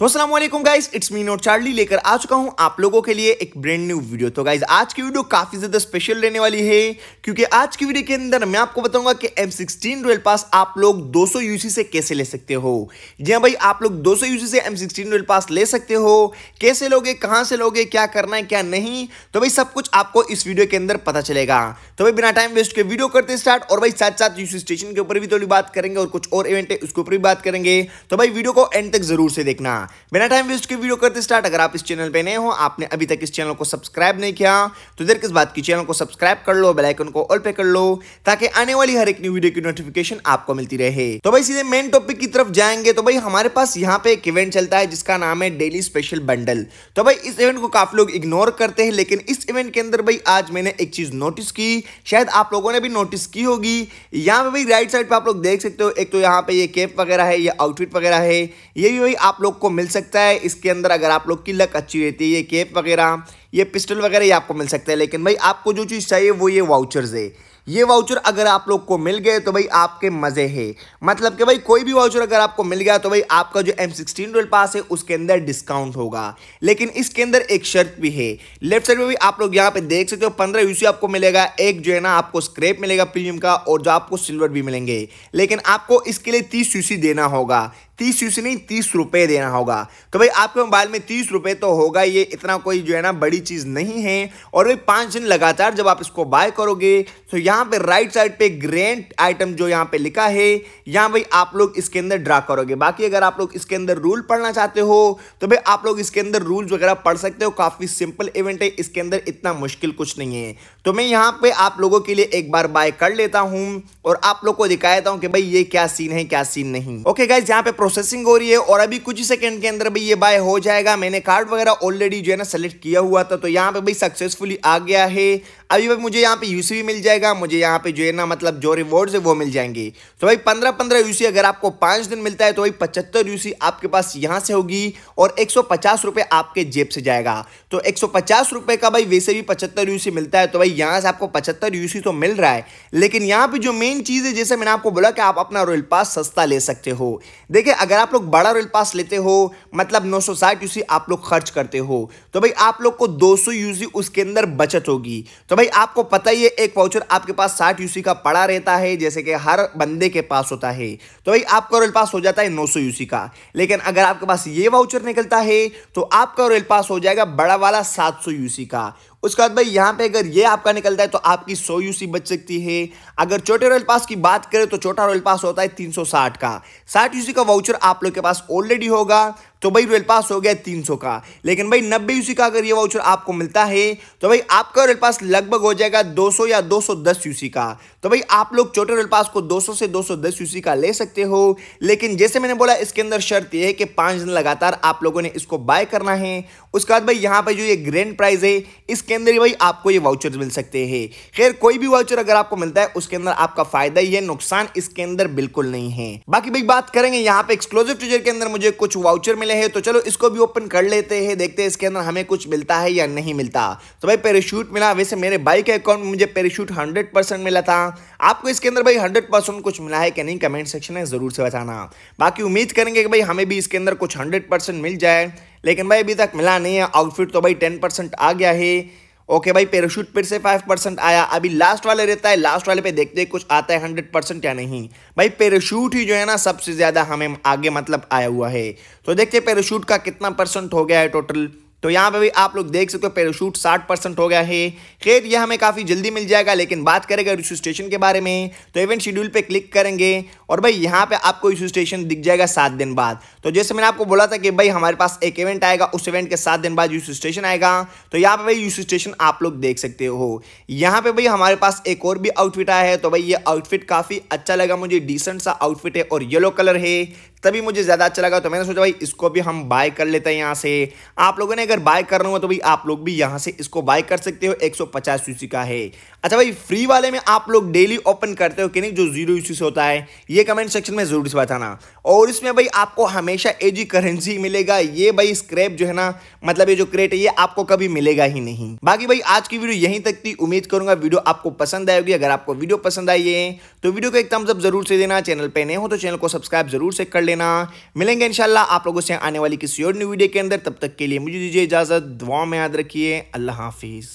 तो असलम guys it's mean और चार्ली लेकर आ चुका हूँ आप लोगों के लिए एक ब्रांड न्यू वीडियो तो गाइज आज की वीडियो काफ़ी ज़्यादा स्पेशल रहने वाली है क्योंकि आज की वीडियो के अंदर मैं आपको बताऊंगा कि एम सिक्सटीन रोयल पास आप लोग 200 यूसी से कैसे ले सकते हो जी हाँ भाई आप लोग 200 यूसी से एम सिक्सटीन रोयल पास ले सकते हो कैसे लोगे कहाँ से लोगे क्या करना है क्या नहीं तो भाई सब कुछ आपको इस वीडियो के अंदर पता चलेगा तो भाई बिना टाइम वेस्ट के वीडियो करते स्टार्ट और भाई साथ साथ यूसी स्टेशन के ऊपर भी थोड़ी बात करेंगे और कुछ और इवेंट है उसके ऊपर भी बात करेंगे तो भाई वीडियो को एंड तक जरूर से देखना बिना टाइम वेस्ट के वीडियो करते स्टार्ट अगर आप इस चैनल पे नए हो आपने अभी तक इस चैनल को सब्सक्राइब नहीं किया तो देर किस बात की चैनल को सब्सक्राइब कर लो बेलाइकन को ऑल पे कर लो ताकि आने वाली हर एक न्यू वीडियो की नोटिफिकेशन आपको मिलती रहे तो भाई सीधे मेन टॉपिक की तरफ जाएंगे तो भाई हमारे पास यहाँ पे एक इवेंट चलता है जिसका नाम है डेली स्पेशल बंडल तो भाई इस इवेंट को काफी लोग इग्नोर करते हैं लेकिन इस इवेंट के अंदर भाई आज मैंने एक चीज नोटिस की शायद आप लोगों ने भी नोटिस की होगी यहाँ पे भाई राइट साइड पे आप लोग देख सकते हो एक तो यहाँ पे ये केप वगैरह है ये आउटफिट वगैरह है ये भी भाई आप लोग को मिल सकता है इसके अंदर अगर आप लोग की लक अच्छी रहती है ये केप वगैरह ये पिस्टल वगैरह ये आपको मिल सकता है लेकिन भाई आपको जो चीज़ चाहिए वो ये वाउचर्स है ये वाउचर अगर आप लोग को मिल गए तो भाई आपके मज़े है मतलब कि भाई कोई भी वाउचर अगर आपको मिल गया तो भाई आपका जो एम सिक्सटीन रोयल पास है उसके अंदर डिस्काउंट होगा लेकिन इसके अंदर एक शर्त भी है लेफ्ट साइड में भी आप लोग यहाँ पे देख सकते हो पंद्रह यूसी आपको मिलेगा एक जो है ना आपको स्क्रैप मिलेगा प्रीमियम का और जो आपको सिल्वर भी मिलेंगे लेकिन आपको इसके लिए तीस यूसी देना होगा तीस यूसी नहीं तीस रुपये देना होगा तो भाई आपके मोबाइल में तीस रुपये तो होगा ये इतना कोई जो है ना बड़ी चीज़ नहीं है और भाई पाँच दिन लगातार जब आप इसको बाय करोगे तो यहाँ पे राइट साइड पे ग्रेंट आइटम जो यहाँ पे लिखा है यहाँ भाई आप लोग इसके अंदर ड्रा करोगे बाकी अगर आप लोग इसके अंदर रूल पढ़ना चाहते हो तो भाई आप लोग इसके अंदर रूल्स वगैरह पढ़ सकते हो काफ़ी सिंपल इवेंट है इसके अंदर इतना मुश्किल कुछ नहीं है तो मैं यहाँ पर आप लोगों के लिए एक बार बाय कर लेता हूँ और आप लोग को दिखाता हूँ कि भाई ये क्या सीन है क्या सीन नहीं ओके गाइज यहाँ पे प्रोसेसिंग हो रही है और अभी कुछ ही सेकंड के अंदर भाई ये बाय हो जाएगा मैंने कार्ड वगैरह ऑलरेडी जो है ना सेलेक्ट किया हुआ था तो यहाँ पे भाई सक्सेसफुली आ गया है अभी भाई मुझे यहाँ पे यूसी मिल जाएगा मुझे यहाँ पे जो है ना मतलब जो रिवॉर्ड्स है वो मिल जाएंगे तो भाई पंद्रह पंद्रह यूसी अगर आपको पाँच दिन मिलता है तो भाई पचहत्तर यूसी आपके पास यहाँ से होगी और एक सौ आपके जेब से जाएगा तो एक सौ का भाई वैसे भी पचहत्तर यूसी मिलता है तो भाई यहाँ से आपको पचहत्तर यूसी तो मिल रहा है लेकिन यहाँ पे जो मेन चीज़ है जैसे मैंने आपको बोला कि आप अपना रोयल पास सस्ता ले सकते हो देखिए अगर आप लोग बड़ा रोयल पास लेते हो मतलब साठ यूसी आप लोग खर्च करते हो तो भाई आप लोग को सौ यूसी उसके अंदर बचत होगी तो भाई आपको पता ही है एक वाउचर आपके पास साठ यूसी का पड़ा रहता है जैसे कि हर बंदे के पास होता है तो भाई आपका रॉयल पास हो जाता है नौ सौ यूसी का लेकिन अगर आपके पास ये वाउचर निकलता है तो आपका रॉयल पास हो जाएगा बड़ा वाला सात सौ यूसी का उसके बाद भाई यहाँ पे अगर ये आपका निकलता है तो आपकी 100 यूसी बच सकती है अगर छोटे रॉयल पास की बात करें तो छोटा रॉयल पास होता है 360 का 60 यूसी का वाउचर आप लोग के पास ऑलरेडी होगा तो भाई रेल पास हो गया तीन सौ का लेकिन भाई नब्बे यूसी का अगर ये वाउचर आपको मिलता है तो भाई आपका रेल पास लगभग हो जाएगा दो सौ या दो सौ दस यूसी का तो भाई आप लोग छोटे रेल पास को दो सौ से दो सौ दस यूसी का ले सकते हो लेकिन जैसे मैंने बोला इसके अंदर शर्त यह है कि पाँच दिन लगातार आप लोगों ने इसको बाय करना है उसके बाद भाई यहाँ पर जो ये ग्रैंड प्राइज है इसके अंदर ही भाई आपको ये वाउचर मिल सकते हैं खैर कोई भी वाउचर अगर आपको मिलता है उसके अंदर आपका फायदा ही है नुकसान इसके अंदर बिल्कुल नहीं है बाकी भाई बात करेंगे यहाँ पे एक्सक्लूसिव ट्रेजर के अंदर मुझे कुछ वाउचर मिले हैं तो चलो इसको भी ओपन कर लेते हैं देखते हैं इसके अंदर हमें कुछ मिलता है या नहीं मिलता तो भाई पेरीशूट मिला वैसे मेरे बाइक के अकाउंट में मुझे पेरीशूट हंड्रेड मिला था आपको इसके अंदर भाई हंड्रेड कुछ मिला है कि नहीं कमेंट सेक्शन में जरूर से बताना बाकी उम्मीद करेंगे कि भाई हमें भी इसके अंदर कुछ हंड्रेड मिल जाए लेकिन भाई अभी तक मिला नहीं है आउटफिट तो भाई टेन परसेंट आ गया है ओके भाई पेराशूट फिर से फाइव परसेंट आया अभी लास्ट वाले रहता है लास्ट वाले पे देखते हैं कुछ आता है हंड्रेड परसेंट या नहीं भाई पेराशूट ही जो है ना सबसे ज़्यादा हमें आगे मतलब आया हुआ है तो देखते पेराशूट का कितना परसेंट हो गया है टोटल तो यहाँ पे भी आप लोग देख सकते हो पैराशूट 60 परसेंट हो गया है खैर यह हमें काफ़ी जल्दी मिल जाएगा लेकिन बात करेगा यूसू स्टेशन के बारे में तो इवेंट शेड्यूल पे क्लिक करेंगे और भाई यहाँ पे आपको यूसू स्टेशन दिख जाएगा सात दिन बाद तो जैसे मैंने आपको बोला था कि भाई हमारे पास एक इवेंट आएगा उस इवेंट के सात दिन बाद यूसू स्टेशन आएगा तो यहाँ पर भाई यूसू स्टेशन आप लोग देख सकते हो यहाँ पर भाई हमारे पास एक और भी आउटफिट आया है तो भाई ये आउटफिट काफ़ी अच्छा लगा मुझे डिसेंट सा आउटफिट है और येलो कलर है तभी मुझे ज़्यादा अच्छा लगा तो मैंने सोचा भाई इसको भी हम बाय कर लेते हैं यहाँ से आप लोगों ने अगर बाय करना हुआ तो भाई आप लोग भी यहां से इसको बाय कर सकते हो एक सौ का है अच्छा भाई फ्री वाले में आप लोग डेली ओपन करते हो कि नहीं जो जीरो यूसी से होता है ये कमेंट सेक्शन में जरूर से बताना और इसमें भाई आपको हमेशा एजी करेंसी मिलेगा ये भाई स्क्रैप जो है ना मतलब ये जो क्रेट है ये आपको कभी मिलेगा ही नहीं बाकी भाई आज की वीडियो यहीं तक थी उम्मीद करूंगा वीडियो आपको पसंद आएगी अगर आपको वीडियो पसंद आई है तो वीडियो को एक थम्सअप जरूर से देना चैनल पर नए हो तो चैनल को सब्सक्राइब जरूर से कर लेना मिलेंगे इनशाला आप लोगों से आने वाली किसी और न्यू वीडियो के अंदर तब तक के लिए मुझे दीजिए दीजिए इजाज़त दुआ में याद रखिए अल्लाह हाफिज़